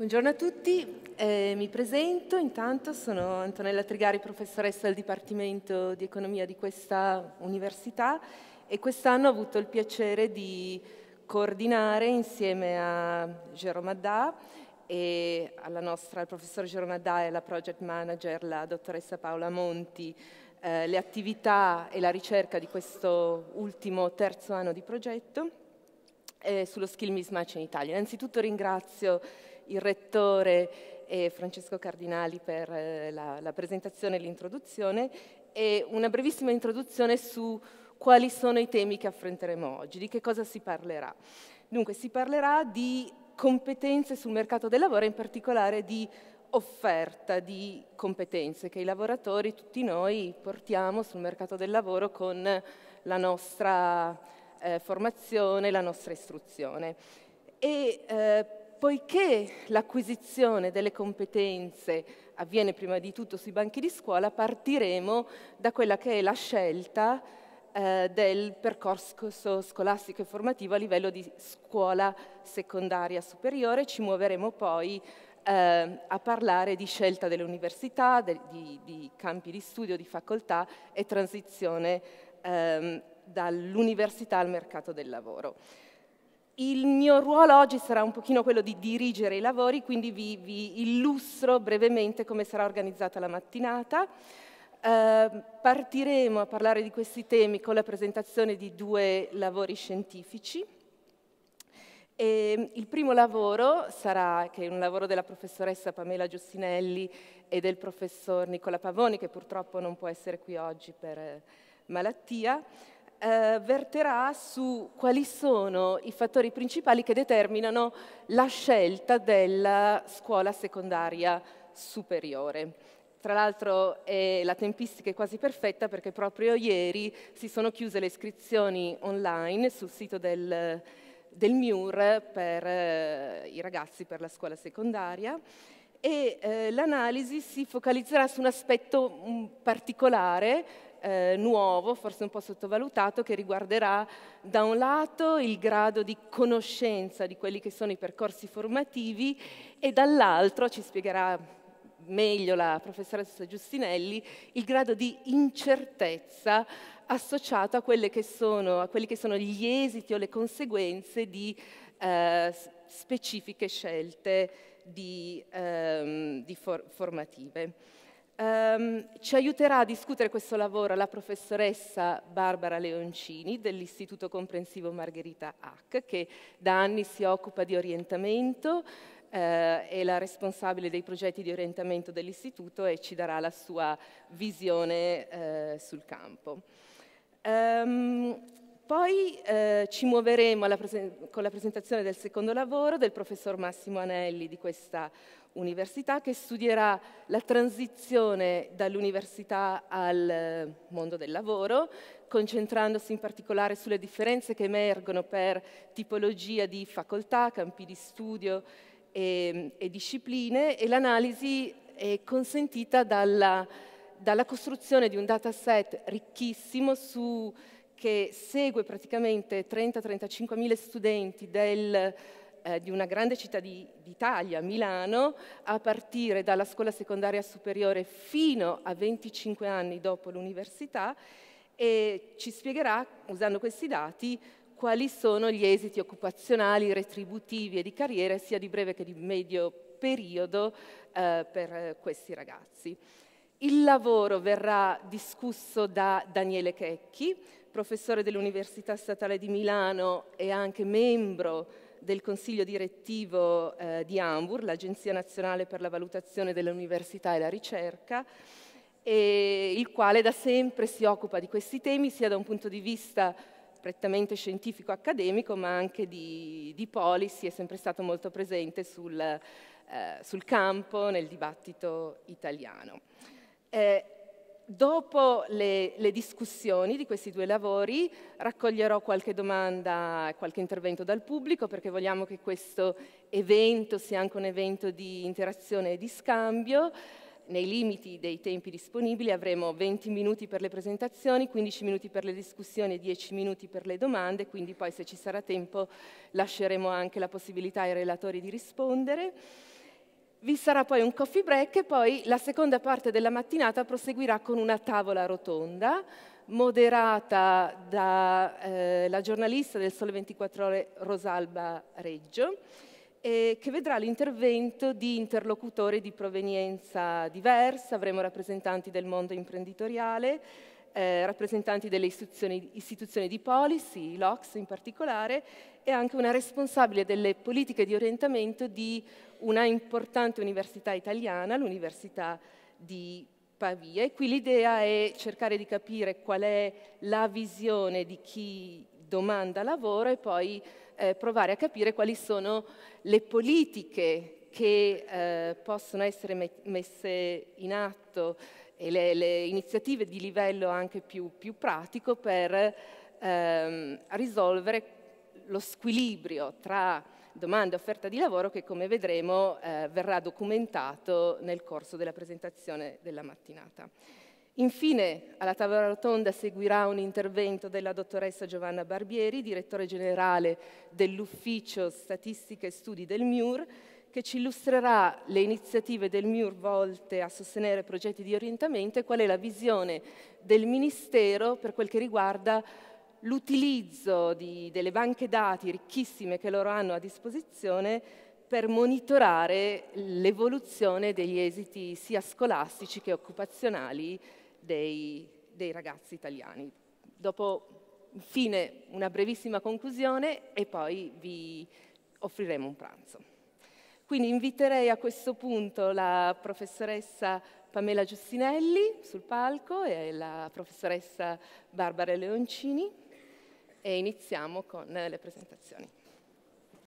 Buongiorno a tutti, eh, mi presento, intanto sono Antonella Trigari, professoressa del Dipartimento di Economia di questa università e quest'anno ho avuto il piacere di coordinare insieme a Jerome Haddad e alla nostra, al professor Jerome Haddad e alla project manager, la dottoressa Paola Monti, eh, le attività e la ricerca di questo ultimo terzo anno di progetto eh, sullo skill mismatch in Italia. Innanzitutto ringrazio il rettore e Francesco Cardinali per eh, la, la presentazione e l'introduzione e una brevissima introduzione su quali sono i temi che affronteremo oggi, di che cosa si parlerà. Dunque si parlerà di competenze sul mercato del lavoro, in particolare di offerta di competenze che i lavoratori, tutti noi, portiamo sul mercato del lavoro con la nostra eh, formazione, la nostra istruzione. E eh, poiché l'acquisizione delle competenze avviene prima di tutto sui banchi di scuola, partiremo da quella che è la scelta eh, del percorso scolastico e formativo a livello di scuola secondaria superiore, ci muoveremo poi eh, a parlare di scelta delle università, de, di, di, campi di studio, di facoltà e transizione ehm, dall'università al mercato del lavoro. Il mio ruolo oggi sarà un pochino quello di dirigere i lavori, quindi vi, vi illustro brevemente come sarà organizzata la mattinata. Eh, partiremo a parlare di questi temi con la presentazione di due lavori scientifici. E ehm, il primo lavoro sarà, che è un lavoro della professoressa Pamela Giustinelli e del professor Nicola Pavoni, che purtroppo non può essere qui oggi per eh, malattia, eh, verterà su quali sono i fattori principali che determinano la scelta della scuola secondaria superiore. Tra l'altro eh, la tempistica è quasi perfetta perché proprio ieri si sono chiuse le iscrizioni online sul sito del, del MIUR per eh, i ragazzi per la scuola secondaria e eh, l'analisi si focalizzerà su un aspetto mh, mm, particolare eh, nuovo, forse un po' sottovalutato, che riguarderà da un lato il grado di conoscenza di quelli che sono i percorsi formativi e dall'altro, ci spiegherà meglio la professoressa Giustinelli, il grado di incertezza associato a, sono, a quelli che sono gli esiti o le conseguenze di eh, specifiche scelte di, ehm, di for formative. Um, ci aiuterà a discutere questo lavoro la professoressa Barbara Leoncini dell'Istituto Comprensivo Margherita Hack, che da anni si occupa di orientamento, eh, è la responsabile dei progetti di orientamento dell'Istituto e ci darà la sua visione eh, sul campo. Um, poi eh, ci muoveremo con la presentazione del secondo lavoro del professor Massimo Anelli di questa università che studierà la transizione dall'università al eh, mondo del lavoro, concentrandosi in particolare sulle differenze che emergono per tipologia di facoltà, campi di studio e, e discipline e l'analisi è consentita dalla, dalla costruzione di un dataset ricchissimo su che segue praticamente 30-35 mila studenti del, eh, di una grande città di, d'Italia, Milano, a partire dalla scuola secondaria superiore fino a 25 anni dopo l'università e ci spiegherà, usando questi dati, quali sono gli esiti occupazionali, retributivi e di carriera, sia di breve che di medio periodo, eh, per eh, questi ragazzi. Il lavoro verrà discusso da Daniele Checchi, professore dell'Università Statale di Milano e anche membro del consiglio direttivo eh, di Hamburg, l'Agenzia Nazionale per la Valutazione dell'Università e la Ricerca, e il quale da sempre si occupa di questi temi sia da un punto di vista prettamente scientifico-accademico, ma anche di, di policy, è sempre stato molto presente sul, eh, sul campo, nel dibattito italiano. Eh, dopo le, le, discussioni di questi due lavori raccoglierò qualche domanda, qualche intervento dal pubblico perché vogliamo che questo evento sia anche un evento di interazione e di scambio. Nei limiti dei tempi disponibili avremo 20 minuti per le presentazioni, 15 minuti per le discussioni e 10 minuti per le domande, quindi poi se ci sarà tempo lasceremo anche la possibilità ai relatori di rispondere. Vi sarà poi un coffee break e poi la seconda parte della mattinata proseguirà con una tavola rotonda moderata dalla eh, giornalista del Sole 24 Ore Rosalba Reggio, eh, che vedrà l'intervento di interlocutori di provenienza diversa, avremo rappresentanti del mondo imprenditoriale, eh, rappresentanti delle istituzioni, istituzioni di policy, l'Ox in particolare, e anche una responsabile delle politiche di orientamento di una importante università italiana, l'Università di Pavia. E qui l'idea è cercare di capire qual è la visione di chi domanda lavoro e poi eh, provare a capire quali sono le politiche che eh, possono essere messe in atto e le, le, iniziative di livello anche più, più pratico per ehm, risolvere lo squilibrio tra domanda e offerta di lavoro che come vedremo eh, verrà documentato nel corso della presentazione della mattinata. Infine, alla tavola rotonda seguirà un intervento della dottoressa Giovanna Barbieri, direttore generale dell'Ufficio Statistica e Studi del MIUR, che ci illustrerà le iniziative del MIUR volte a sostenere progetti di orientamento e qual è la visione del Ministero per quel che riguarda l'utilizzo delle banche dati ricchissime che loro hanno a disposizione per monitorare l'evoluzione degli esiti sia scolastici che occupazionali dei, dei ragazzi italiani. Dopo, infine, una brevissima conclusione e poi vi offriremo un pranzo. Quindi inviterei a questo punto la professoressa Pamela Giustinelli sul palco e la professoressa Barbara Leoncini e iniziamo con le presentazioni.